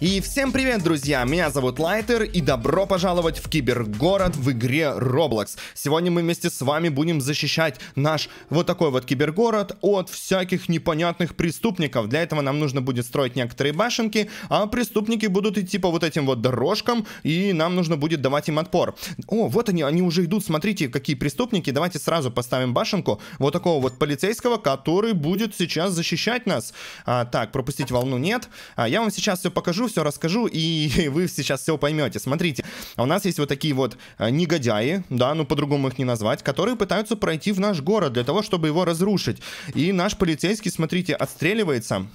И всем привет, друзья! Меня зовут Лайтер, и добро пожаловать в кибергород в игре Roblox. Сегодня мы вместе с вами будем защищать наш вот такой вот кибергород от всяких непонятных преступников. Для этого нам нужно будет строить некоторые башенки, а преступники будут идти по вот этим вот дорожкам, и нам нужно будет давать им отпор. О, вот они, они уже идут, смотрите, какие преступники. Давайте сразу поставим башенку вот такого вот полицейского, который будет сейчас защищать нас. А, так, пропустить волну нет. А, я вам сейчас все покажу, все расскажу, и вы сейчас все поймете. Смотрите, а у нас есть вот такие вот э, негодяи, да, ну по-другому их не назвать, которые пытаются пройти в наш город для того, чтобы его разрушить. И наш полицейский, смотрите, отстреливается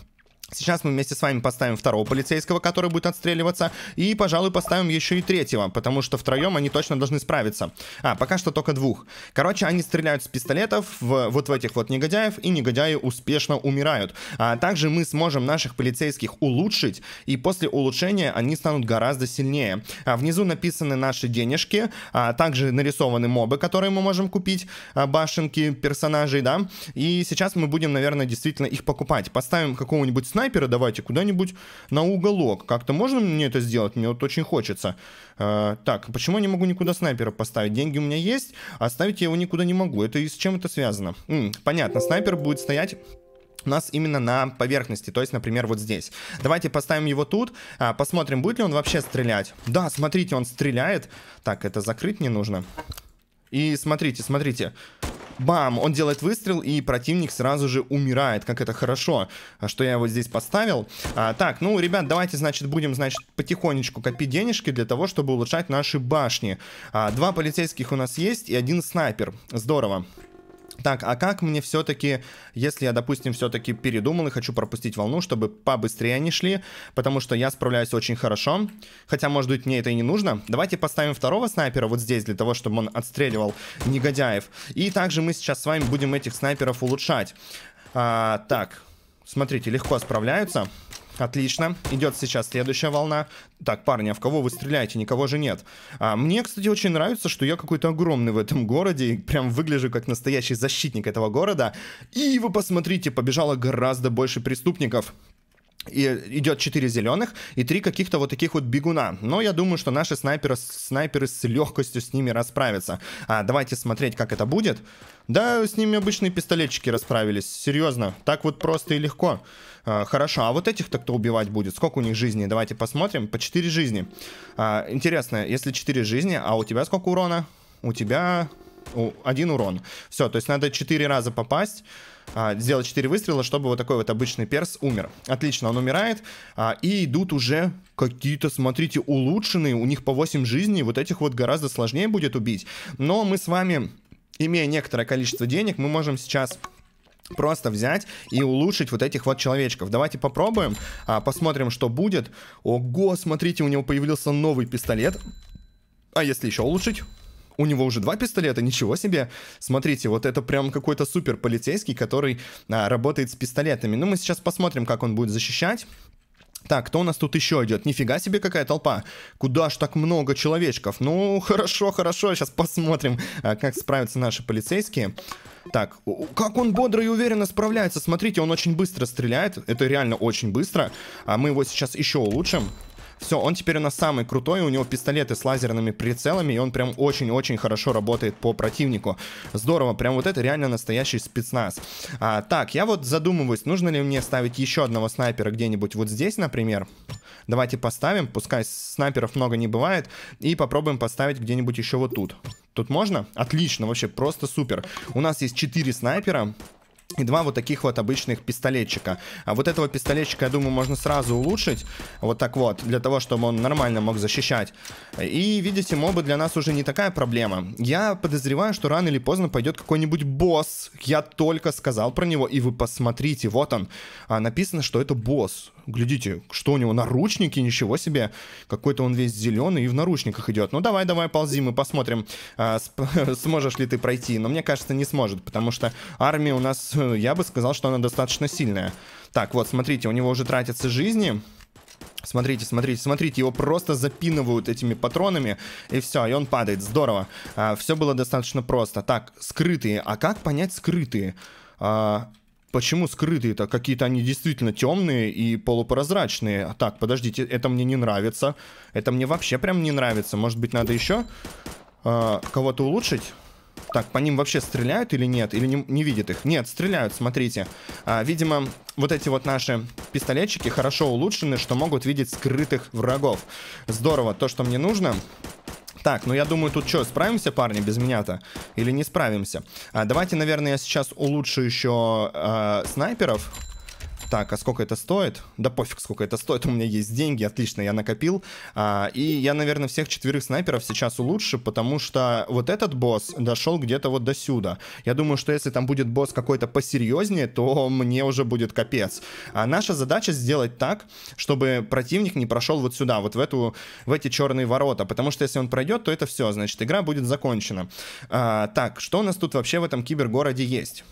Сейчас мы вместе с вами поставим второго полицейского, который будет отстреливаться. И, пожалуй, поставим еще и третьего, потому что втроем они точно должны справиться. А, пока что только двух. Короче, они стреляют с пистолетов в, вот в этих вот негодяев, и негодяи успешно умирают. А также мы сможем наших полицейских улучшить, и после улучшения они станут гораздо сильнее. А, внизу написаны наши денежки, а также нарисованы мобы, которые мы можем купить, а, башенки персонажей, да. И сейчас мы будем, наверное, действительно их покупать. Поставим какого-нибудь снайпера давайте куда-нибудь на уголок. Как-то можно мне это сделать? Мне вот очень хочется. Э, так, почему я не могу никуда снайпера поставить? Деньги у меня есть, оставить я его никуда не могу. Это и с чем это связано? М, понятно, снайпер будет стоять у нас именно на поверхности, то есть, например, вот здесь. Давайте поставим его тут, а, посмотрим, будет ли он вообще стрелять. Да, смотрите, он стреляет. Так, это закрыть не нужно. И смотрите, смотрите, Бам! Он делает выстрел, и противник сразу же умирает. Как это хорошо, а, что я его здесь поставил. А, так, ну, ребят, давайте, значит, будем, значит, потихонечку копить денежки для того, чтобы улучшать наши башни. А, два полицейских у нас есть и один снайпер. Здорово. Так, а как мне все-таки, если я, допустим, все-таки передумал и хочу пропустить волну, чтобы побыстрее они шли, потому что я справляюсь очень хорошо, хотя, может быть, мне это и не нужно. Давайте поставим второго снайпера вот здесь, для того, чтобы он отстреливал негодяев. И также мы сейчас с вами будем этих снайперов улучшать. А, так, смотрите, легко справляются. Отлично. Идет сейчас следующая волна. Так, парни, а в кого вы стреляете? Никого же нет. А, мне, кстати, очень нравится, что я какой-то огромный в этом городе. И прям выгляжу как настоящий защитник этого города. И вы посмотрите, побежало гораздо больше преступников и идет 4 зеленых и 3 каких-то вот таких вот бегуна. Но я думаю, что наши снайперы, снайперы с легкостью с ними расправятся. А, давайте смотреть, как это будет. Да, с ними обычные пистолетчики расправились, серьезно. Так вот просто и легко. А, хорошо, а вот этих-то кто убивать будет? Сколько у них жизни? Давайте посмотрим. По 4 жизни. А, интересно, если 4 жизни, а у тебя сколько урона? У тебя... Один урон. Все, то есть надо 4 раза попасть а, сделать 4 выстрела, чтобы вот такой вот обычный перс умер. Отлично, он умирает. А, и идут уже какие-то, смотрите, улучшенные. У них по 8 жизней. Вот этих вот гораздо сложнее будет убить. Но мы с вами, имея некоторое количество денег, мы можем сейчас просто взять и улучшить вот этих вот человечков. Давайте попробуем, а, посмотрим, что будет. Ого, смотрите, у него появился новый пистолет. А если еще улучшить? у него уже два пистолета, ничего себе. Смотрите, вот это прям какой-то супер полицейский, который а, работает с пистолетами. Ну, мы сейчас посмотрим, как он будет защищать. Так, кто у нас тут еще идет? Нифига себе, какая толпа. Куда ж так много человечков? Ну, хорошо, хорошо, сейчас посмотрим, а, как справятся наши полицейские. Так, как он бодро и уверенно справляется. Смотрите, он очень быстро стреляет. Это реально очень быстро. А мы его сейчас еще улучшим. Все, он теперь у нас самый крутой, у него пистолеты с лазерными прицелами, и он прям очень-очень хорошо работает по противнику. Здорово, прям вот это реально настоящий спецназ. А, так, я вот задумываюсь, нужно ли мне ставить еще одного снайпера где-нибудь вот здесь, например. Давайте поставим, пускай снайперов много не бывает, и попробуем поставить где-нибудь еще вот тут. Тут можно? Отлично, вообще просто супер. У нас есть 4 снайпера и два вот таких вот обычных пистолетчика. А вот этого пистолетчика, я думаю, можно сразу улучшить, вот так вот, для того, чтобы он нормально мог защищать. И, видите, мобы для нас уже не такая проблема. Я подозреваю, что рано или поздно пойдет какой-нибудь босс. Я только сказал про него, и вы посмотрите, вот он. А, написано, что это босс глядите, что у него, наручники, ничего себе, какой-то он весь зеленый и в наручниках идет. Ну давай, давай, ползи, мы посмотрим, а, сп- сможешь ли ты пройти. Но мне кажется, не сможет, потому что армия у нас, э, я бы сказал, что она достаточно сильная. Так, вот, смотрите, у него уже тратятся жизни. Смотрите, смотрите, смотрите, его просто запинывают этими патронами, и все, и он падает, здорово. А, все было достаточно просто. Так, скрытые, а как понять скрытые? А, Почему скрытые-то? Какие-то они действительно темные и полупрозрачные. А так, подождите, это мне не нравится. Это мне вообще прям не нравится. Может быть, надо еще э, а, кого-то улучшить? Так, по ним вообще стреляют или нет? Или не, не видят их? Нет, стреляют, смотрите. А, видимо, вот эти вот наши пистолетчики хорошо улучшены, что могут видеть скрытых врагов. Здорово, то, что мне нужно. Так, ну я думаю, тут что, справимся, парни, без меня-то? Или не справимся? А, давайте, наверное, я сейчас улучшу еще э, а, снайперов так, а сколько это стоит? Да пофиг, сколько это стоит, у меня есть деньги, отлично, я накопил. А, и я, наверное, всех четверых снайперов сейчас улучшу, потому что вот этот босс дошел где-то вот до сюда. Я думаю, что если там будет босс какой-то посерьезнее, то мне уже будет капец. А наша задача сделать так, чтобы противник не прошел вот сюда, вот в, эту, в эти черные ворота, потому что если он пройдет, то это все, значит, игра будет закончена. А, так, что у нас тут вообще в этом кибергороде есть?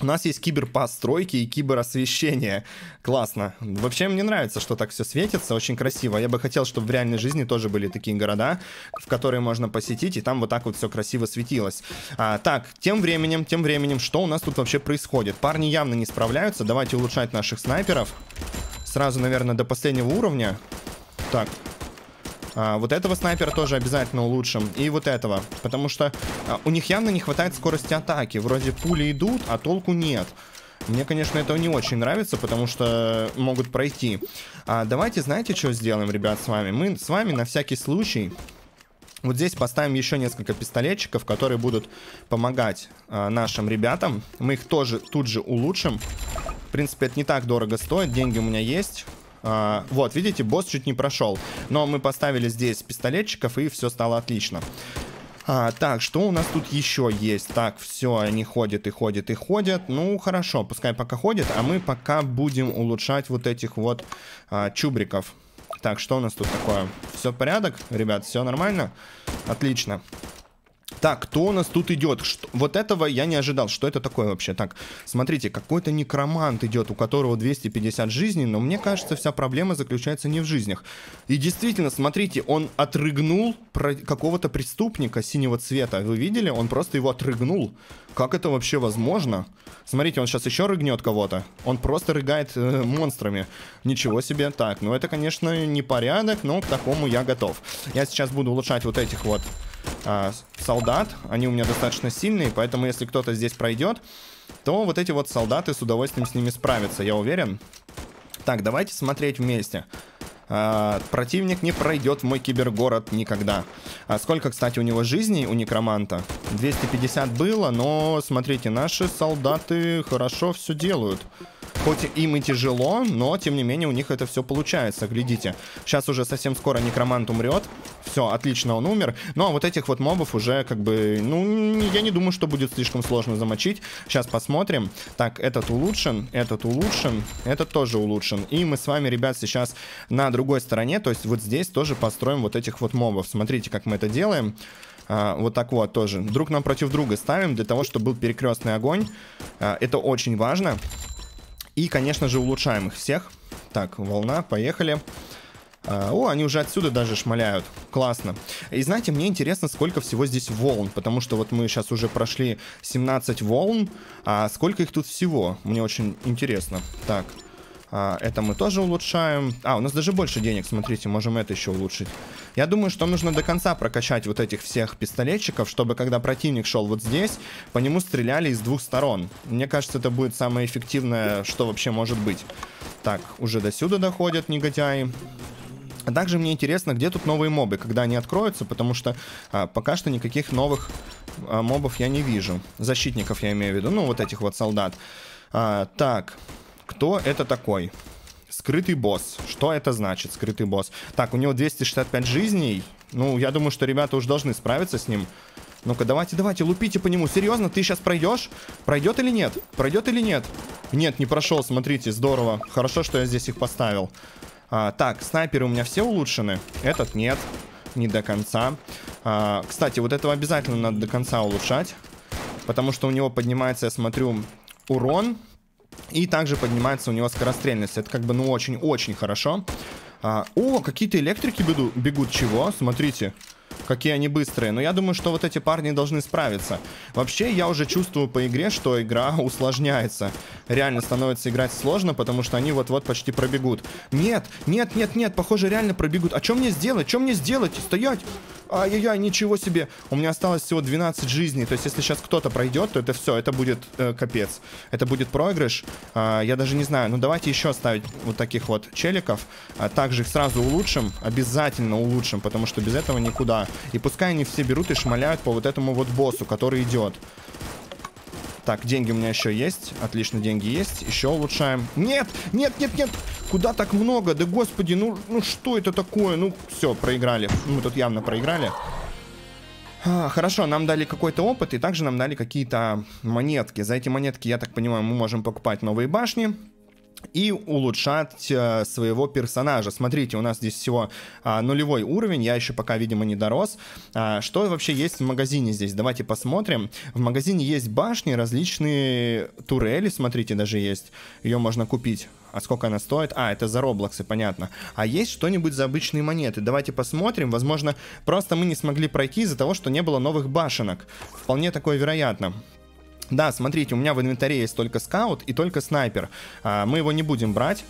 У нас есть киберпостройки и киберосвещение. Классно. Вообще мне нравится, что так все светится, очень красиво. Я бы хотел, чтобы в реальной жизни тоже были такие города, в которые можно посетить, и там вот так вот все красиво светилось. А, так, тем временем, тем временем, что у нас тут вообще происходит? Парни явно не справляются, давайте улучшать наших снайперов. Сразу, наверное, до последнего уровня. Так, а, вот этого снайпера тоже обязательно улучшим. И вот этого. Потому что а, у них явно не хватает скорости атаки. Вроде пули идут, а толку нет. Мне, конечно, это не очень нравится, потому что могут пройти. А, давайте, знаете, что сделаем, ребят, с вами? Мы с вами на всякий случай... Вот здесь поставим еще несколько пистолетчиков, которые будут помогать а, нашим ребятам. Мы их тоже тут же улучшим. В принципе, это не так дорого стоит, деньги у меня есть. А, вот, видите, босс чуть не прошел. Но мы поставили здесь пистолетчиков, и все стало отлично. А, так, что у нас тут еще есть? Так, все, они ходят и ходят и ходят. Ну, хорошо, пускай пока ходят, а мы пока будем улучшать вот этих вот а, чубриков. Так, что у нас тут такое? Все в порядок, ребят, все нормально? Отлично. Так, кто у нас тут идет? Что... Вот этого я не ожидал. Что это такое вообще? Так, смотрите, какой-то некромант идет, у которого 250 жизней, но мне кажется, вся проблема заключается не в жизнях. И действительно, смотрите, он отрыгнул про... какого-то преступника синего цвета. Вы видели? Он просто его отрыгнул. Как это вообще возможно? Смотрите, он сейчас еще рыгнет кого-то. Он просто рыгает э, монстрами. Ничего себе. Так, ну это, конечно, непорядок, но к такому я готов. Я сейчас буду улучшать вот этих вот э, солдат. Они у меня достаточно сильные, поэтому если кто-то здесь пройдет, то вот эти вот солдаты с удовольствием с ними справятся, я уверен. Так, давайте смотреть вместе. Вместе. А, противник не пройдет мой кибергород никогда. А сколько, кстати, у него жизней у некроманта? 250 было, но, смотрите, наши солдаты хорошо все делают. Хоть им и тяжело, но, тем не менее, у них это все получается. Глядите, сейчас уже совсем скоро некромант умрет. Все, отлично, он умер. Ну, а вот этих вот мобов уже, как бы, ну, я не думаю, что будет слишком сложно замочить. Сейчас посмотрим. Так, этот улучшен, этот улучшен, этот тоже улучшен. И мы с вами, ребят, сейчас надо другой стороне, то есть вот здесь тоже построим вот этих вот мобов. Смотрите, как мы это делаем. А, вот так вот тоже. Друг нам против друга ставим, для того, чтобы был перекрестный огонь. А, это очень важно. И, конечно же, улучшаем их всех. Так, волна, поехали. А, о, они уже отсюда даже шмаляют. Классно. И знаете, мне интересно, сколько всего здесь волн, потому что вот мы сейчас уже прошли 17 волн, а сколько их тут всего? Мне очень интересно. Так, а, это мы тоже улучшаем. А, у нас даже больше денег, смотрите, можем это еще улучшить. Я думаю, что нужно до конца прокачать вот этих всех пистолетчиков, чтобы когда противник шел вот здесь, по нему стреляли из двух сторон. Мне кажется, это будет самое эффективное, что вообще может быть. Так, уже до сюда доходят негодяи. А также мне интересно, где тут новые мобы, когда они откроются, потому что а, пока что никаких новых а, мобов я не вижу. Защитников я имею в виду, ну вот этих вот солдат. А, так, кто это такой? Скрытый босс. Что это значит, скрытый босс? Так, у него 265 жизней. Ну, я думаю, что ребята уже должны справиться с ним. Ну-ка, давайте, давайте, лупите по нему. Серьезно, ты сейчас пройдешь? Пройдет или нет? Пройдет или нет? Нет, не прошел, смотрите, здорово. Хорошо, что я здесь их поставил. А, так, снайперы у меня все улучшены. Этот нет, не до конца. А, кстати, вот этого обязательно надо до конца улучшать. Потому что у него поднимается, я смотрю, урон. И также поднимается у него скорострельность. Это как бы, ну, очень-очень хорошо. А, о, какие-то электрики бегут. Бегут чего? Смотрите какие они быстрые. Но я думаю, что вот эти парни должны справиться. Вообще, я уже чувствую по игре, что игра усложняется. Реально становится играть сложно, потому что они вот-вот почти пробегут. Нет, нет, нет, нет, похоже, реально пробегут. А что мне сделать? Что мне сделать? Стоять! Ай-яй-яй, ничего себе. У меня осталось всего 12 жизней. То есть, если сейчас кто-то пройдет, то это все, это будет э, капец. Это будет проигрыш. Э, я даже не знаю. Ну, давайте еще ставить вот таких вот челиков. А также их сразу улучшим. Обязательно улучшим, потому что без этого никуда. И пускай они все берут и шмаляют по вот этому вот боссу, который идет. Так, деньги у меня еще есть. Отлично, деньги есть. Еще улучшаем. Нет, нет, нет, нет. Куда так много? Да господи, ну, ну что это такое? Ну все, проиграли. Мы тут явно проиграли. А, хорошо, нам дали какой-то опыт и также нам дали какие-то монетки. За эти монетки, я так понимаю, мы можем покупать новые башни и улучшать э, своего персонажа. Смотрите, у нас здесь всего а, нулевой уровень, я еще пока, видимо, не дорос. А, что вообще есть в магазине здесь? Давайте посмотрим. В магазине есть башни, различные турели, смотрите, даже есть. Ее можно купить. А сколько она стоит? А, это за роблоксы, понятно. А есть что-нибудь за обычные монеты? Давайте посмотрим. Возможно, просто мы не смогли пройти из-за того, что не было новых башенок. Вполне такое вероятно. Да, смотрите, у меня в инвентаре есть только скаут и только снайпер. А, мы его не будем брать.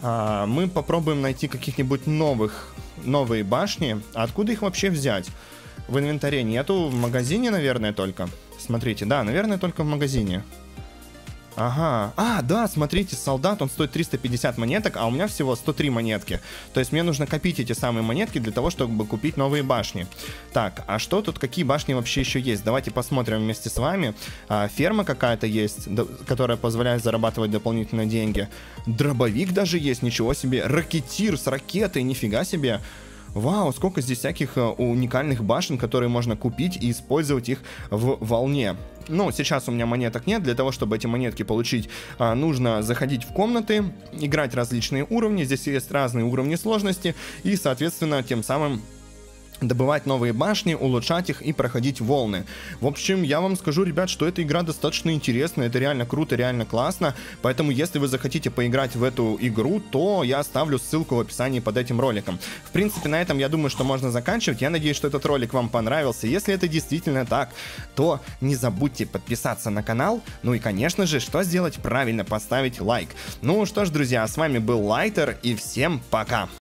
А, мы попробуем найти каких-нибудь новых, новые башни. А откуда их вообще взять? В инвентаре нету, в магазине, наверное, только. Смотрите, да, наверное, только в магазине. Ага. А, да, смотрите, солдат, он стоит 350 монеток, а у меня всего 103 монетки. То есть мне нужно копить эти самые монетки для того, чтобы купить новые башни. Так, а что тут, какие башни вообще еще есть? Давайте посмотрим вместе с вами. А, ферма какая-то есть, да, которая позволяет зарабатывать дополнительные деньги. Дробовик даже есть, ничего себе. Ракетир с ракетой, нифига себе вау, сколько здесь всяких э, уникальных башен, которые можно купить и использовать их в волне. Ну, сейчас у меня монеток нет. Для того, чтобы эти монетки получить, э, нужно заходить в комнаты, играть различные уровни. Здесь есть разные уровни сложности. И, соответственно, тем самым добывать новые башни, улучшать их и проходить волны. В общем, я вам скажу, ребят, что эта игра достаточно интересная, это реально круто, реально классно, поэтому если вы захотите поиграть в эту игру, то я оставлю ссылку в описании под этим роликом. В принципе, на этом я думаю, что можно заканчивать, я надеюсь, что этот ролик вам понравился, если это действительно так, то не забудьте подписаться на канал, ну и, конечно же, что сделать правильно, поставить лайк. Ну что ж, друзья, с вами был Лайтер и всем пока!